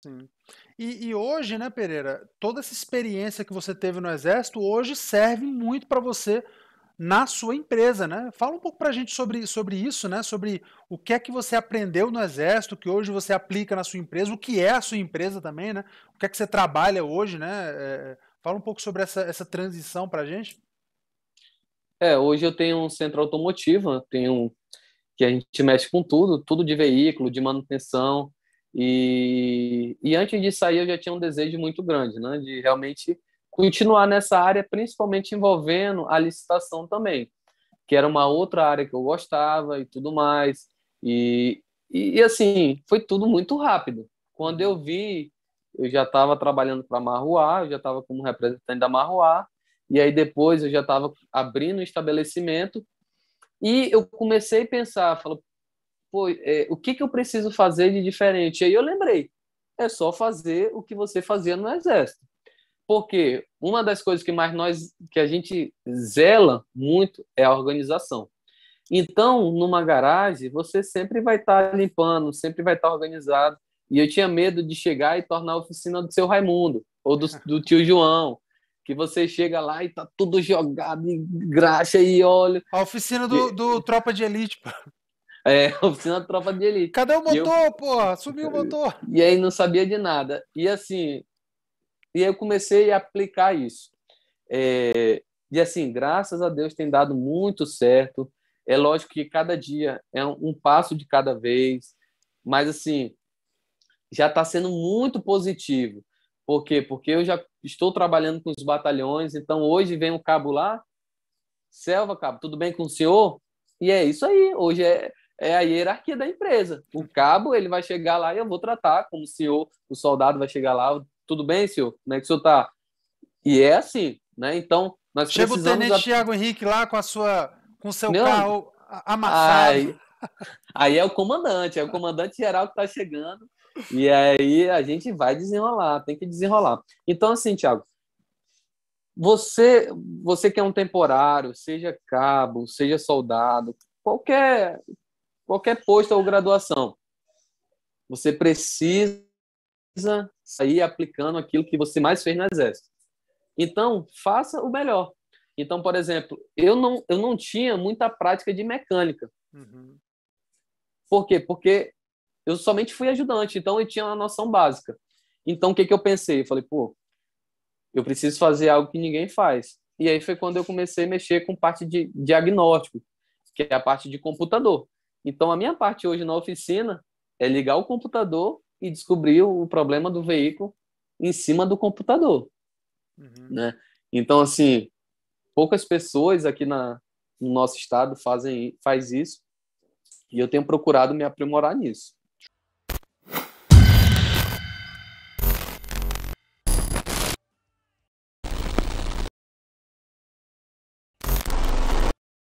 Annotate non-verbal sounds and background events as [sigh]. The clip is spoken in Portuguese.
Sim. E, e, hoje, né, Pereira, toda essa experiência que você teve no Exército hoje serve muito para você na sua empresa, né? Fala um pouco para a gente sobre, sobre isso, né? Sobre o que é que você aprendeu no Exército, que hoje você aplica na sua empresa, o que é a sua empresa também, né? O que é que você trabalha hoje, né? É, fala um pouco sobre essa, essa transição para a gente. É, hoje eu tenho um centro automotivo, tenho que a gente mexe com tudo, tudo de veículo, de manutenção, e, e antes de sair, eu já tinha um desejo muito grande, né, de realmente continuar nessa área, principalmente envolvendo a licitação também, que era uma outra área que eu gostava e tudo mais. E, e, e assim, foi tudo muito rápido. Quando eu vi, eu já estava trabalhando para a Marruá, eu já estava como representante da Marruá, e aí depois eu já estava abrindo o um estabelecimento, e eu comecei a pensar, falo, pô, é, o que, que eu preciso fazer de diferente? E aí eu lembrei, é só fazer o que você fazia no exército. Porque uma das coisas que mais nós, que a gente zela muito é a organização. Então, numa garagem, você sempre vai estar tá limpando, sempre vai estar tá organizado. E eu tinha medo de chegar e tornar a oficina do seu Raimundo ou do, do tio João que você chega lá e tá tudo jogado em graxa e óleo. A oficina do, do Tropa de Elite, pô. É, [laughs] oficina Tropa de Elite. Cadê o motor, eu... porra? Sumiu o motor. [laughs] E aí não sabia de nada. E assim, e eu comecei a aplicar isso. É... e assim, graças a Deus tem dado muito certo. É lógico que cada dia é um passo de cada vez, mas assim, já está sendo muito positivo. Por quê? Porque eu já estou trabalhando com os batalhões, então hoje vem um cabo lá, Selva, cabo, tudo bem com o senhor? E é isso aí. Hoje é, é a hierarquia da empresa. O cabo, ele vai chegar lá e eu vou tratar como senhor, o soldado vai chegar lá, tudo bem, senhor? Como é que o senhor tá? E é assim, né? Então, nós Chega o tenente a... Thiago Henrique lá com a sua com seu Meu carro amassado. Aí, aí, é o comandante, é o comandante geral que está chegando. E aí a gente vai desenrolar, tem que desenrolar. Então assim, Thiago, você, você que é um temporário, seja cabo, seja soldado, qualquer qualquer posto ou graduação. Você precisa sair aplicando aquilo que você mais fez no exército. Então, faça o melhor. Então, por exemplo, eu não, eu não tinha muita prática de mecânica. Uhum. Por quê? Porque eu somente fui ajudante, então eu tinha uma noção básica. Então, o que, que eu pensei? Eu falei, pô, eu preciso fazer algo que ninguém faz. E aí foi quando eu comecei a mexer com parte de diagnóstico, que é a parte de computador. Então, a minha parte hoje na oficina é ligar o computador e descobrir o problema do veículo em cima do computador, uhum. né? Então, assim, poucas pessoas aqui na, no nosso estado fazem faz isso e eu tenho procurado me aprimorar nisso.